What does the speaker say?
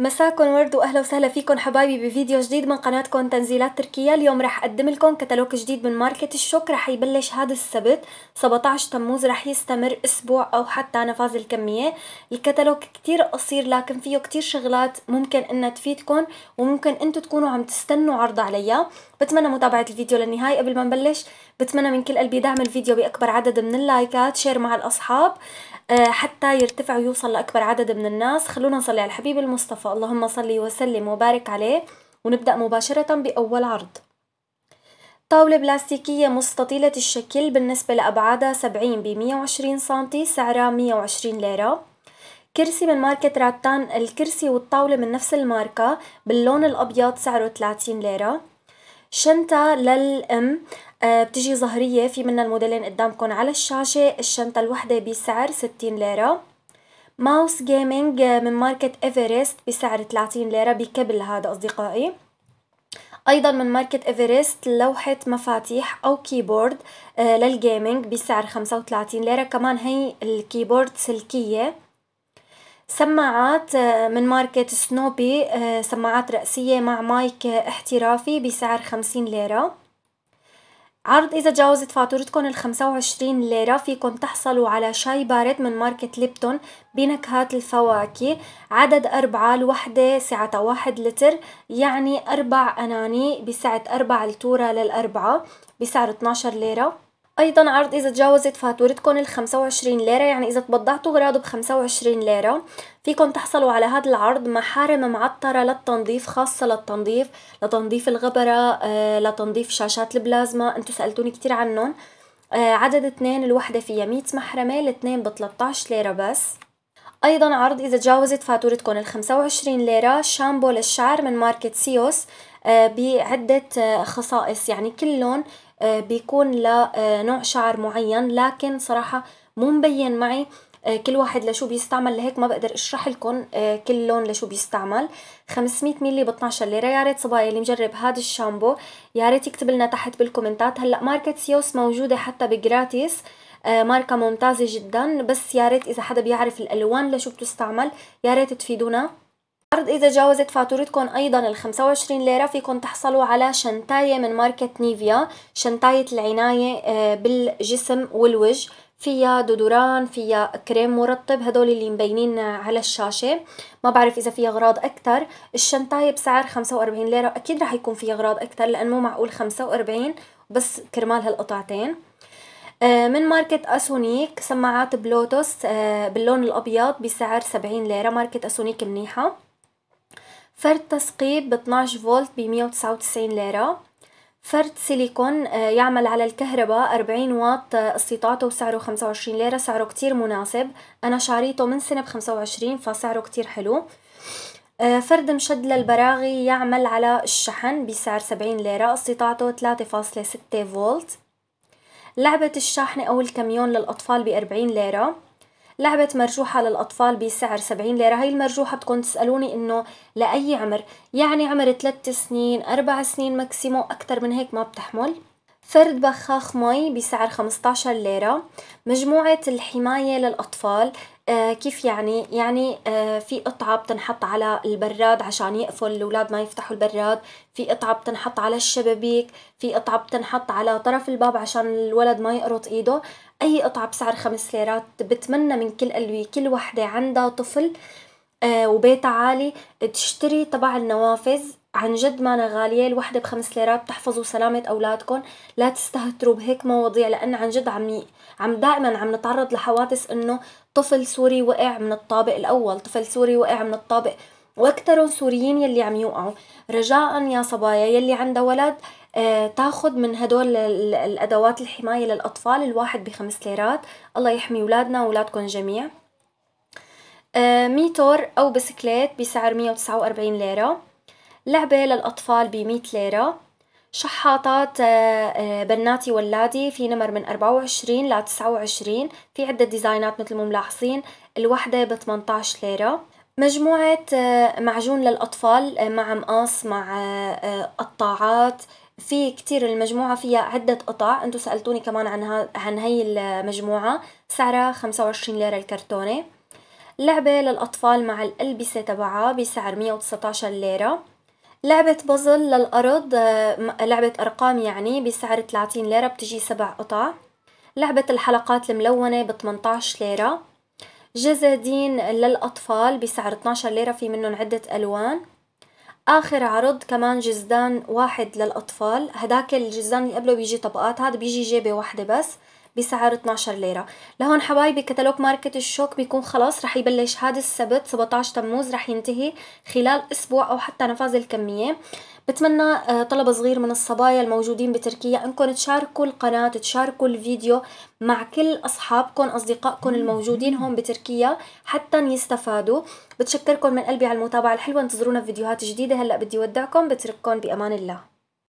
مساكن ورد واهلا وسهلا فيكم حبايبي بفيديو جديد من قناتكم تنزيلات تركيا اليوم رح اقدم لكم كتالوج جديد من ماركت الشوك رح يبلش هذا السبت 17 تموز رح يستمر اسبوع او حتى نفاذ الكميه الكتالوج كتير قصير لكن فيه كتير شغلات ممكن انها تفيدكم وممكن انتم تكونوا عم تستنوا عرض عليها بتمنى متابعه الفيديو للنهايه قبل ما نبلش بتمنى من كل قلبي دعم الفيديو باكبر عدد من اللايكات شير مع الاصحاب آه، حتى يرتفع ويوصل لاكبر عدد من الناس خلونا نصلي على الحبيب المصطفى فاللهم صلي وسلم وبارك عليه ونبدأ مباشرة بأول عرض طاولة بلاستيكية مستطيلة الشكل بالنسبة لأبعادها 70 ب 120 سم سعرها 120 ليرة كرسي من ماركة راتان الكرسي والطاولة من نفس الماركة باللون الأبيض سعره 30 ليرة شنطة للأم آه، بتجي ظهرية في منها الموديلين قدامكم على الشاشة الشنطة الوحدة بسعر 60 ليرة ماوس جيمنج من ماركة ايفرست بسعر 30 ليرة بكبل هذا أصدقائي ايضا من ماركة ايفرست لوحة مفاتيح او كيبورد آه، للجيمنج بسعر 35 ليرة كمان هي الكيبورد سلكية سماعات آه، من ماركة سنوبي آه، سماعات رأسية مع مايك احترافي بسعر 50 ليرة عرض إذا تجاوزت فاتورتكم ال 25 ليرة فيكم تحصلوا على شاي بارد من ماركة ليبتون بنكهات الفواكه عدد أربعة الوحدة سعة واحد لتر يعني أربع أناني بسعة أربع لتورة للأربعة بسعر 12 ليرة ايضا عرض اذا تجاوزت فاتورتكم ال 25 ليره يعني اذا تبضعتوا غراض ب 25 ليره فيكم تحصلوا على هذا العرض محارم معطره للتنظيف خاصه للتنظيف لتنظيف الغبره آه، لتنظيف شاشات البلازما انتم سالتوني كتير عنهم آه، عدد اثنين الوحده فيها 100 محرمه الاثنين ب 13 ليره بس ايضا عرض اذا تجاوزت فاتورتكم ال 25 ليره شامبو للشعر من ماركه سيوس آه، بعدة آه، خصائص يعني كل لون آه، بيكون لنوع آه، شعر معين لكن صراحة مو مبين معي آه، كل واحد لشو بيستعمل لهيك ما بقدر اشرح لكم كل لون لشو بيستعمل 500 ملي ب 12 ليره يا ريت صبايا اللي مجرب هذا الشامبو يا ريت يكتب لنا تحت بالكومنتات هلا ماركه سيوس موجوده حتى بجراتيس ماركه ممتازه جدا بس يا ريت اذا حدا بيعرف الالوان لشو بتستعمل يا ريت تفيدونا العرض إذا جاوزت فاتورتكم أيضا ال 25 ليرة فيكم تحصلوا على شنتاية من ماركة نيفيا شنتاية العناية آه، بالجسم والوجه فيها دودوران فيها كريم مرطب هدول اللي مبينين على الشاشة ما بعرف إذا فيها أغراض أكتر الشنتاية بسعر 45 ليرة أكيد رح يكون فيها أغراض أكتر لأن مو معقول 45 بس كرمال هالقطعتين آه، من ماركة أسونيك سماعات بلوتوس آه، باللون الأبيض بسعر 70 ليرة ماركة أسونيك منيحة فرد تثقيب ب 12 فولت ب 199 ليرة فرد سيليكون آه، يعمل على الكهرباء 40 واط آه، استطاعته وسعره 25 ليرة سعره كتير مناسب أنا شاريته من سنة ب 25 فسعره كتير حلو آه، فرد مشد للبراغي يعمل على الشحن بسعر 70 ليرة استطاعته 3.6 فولت لعبة الشاحنة أو الكميون للأطفال ب 40 ليرة لعبة مرجوحة للأطفال بسعر 70 ليرة هاي المرجوحة بتكون تسألوني إنه لأي عمر يعني عمر 3 سنين 4 سنين ماكسيمو أكتر من هيك ما بتحمل فرد بخاخ مي بسعر 15 ليرة مجموعة الحماية للأطفال آه، كيف يعني؟ يعني يعني في قطعة بتنحط على البراد عشان يقفل الأولاد ما يفتحوا البراد، في قطعة بتنحط على الشبابيك، في قطعة بتنحط على طرف الباب عشان الولد ما يقرط إيده، أي قطعة بسعر خمس ليرات بتمنى من كل قلبي كل وحدة عندها طفل آه، وبيتها عالي تشتري تبع النوافذ عن جد ما أنا غالية الوحدة بخمس ليرات تحفظوا سلامة أولادكم لا تستهتروا بهيك مواضيع لأن عن جد عم عم دائما عم نتعرض لحوادث إنه طفل سوري وقع من الطابق الأول طفل سوري وقع من الطابق واكثرهم سوريين يلي عم يوقعوا رجاء يا صبايا يلي عندها ولد آه، تاخذ من هدول الأدوات الحماية للأطفال الواحد بخمس ليرات الله يحمي اولادنا واولادكم جميع آه، ميتور أو بسكليت بسعر 149 ليرة لعبة للأطفال ب 100 ليرة شحاطات آه، آه، بناتي ولادي في نمر من 24 ل 29 في عدة ديزاينات مثل ما ملاحظين الوحدة ب 18 ليرة مجموعة آه، معجون للأطفال مع مقاص مع قطاعات في كتير المجموعة فيها عدة قطع انتو سألتوني كمان عن, ها عن هاي المجموعة سعرها 25 ليرة الكرتونة لعبة للأطفال مع الألبسة تبعها بسعر 119 ليرة لعبة بازل للأرض آه، لعبة أرقام يعني بسعر 30 ليرة بتجي سبع قطع لعبة الحلقات الملونة ب 18 ليرة جزادين للأطفال بسعر 12 ليرة في منهم عدة ألوان آخر عرض كمان جزدان واحد للأطفال هداك الجزدان اللي قبله بيجي طبقات هذا بيجي جيبة واحدة بس بسعر 12 ليرة لهون حبايبي كتالوج ماركة الشوك بيكون خلاص رح يبلش هذا السبت 17 تموز رح ينتهي خلال أسبوع أو حتى نفاذ الكمية بتمنى آه، طلبة صغير من الصبايا الموجودين بتركيا انكم تشاركوا القناة تشاركوا الفيديو مع كل اصحابكم اصدقائكم الموجودين هون بتركيا حتى يستفادوا بتشكركم من قلبي على المتابعة الحلوة انتظرونا في فيديوهات جديدة هلا بدي ودعكم بترككم بامان الله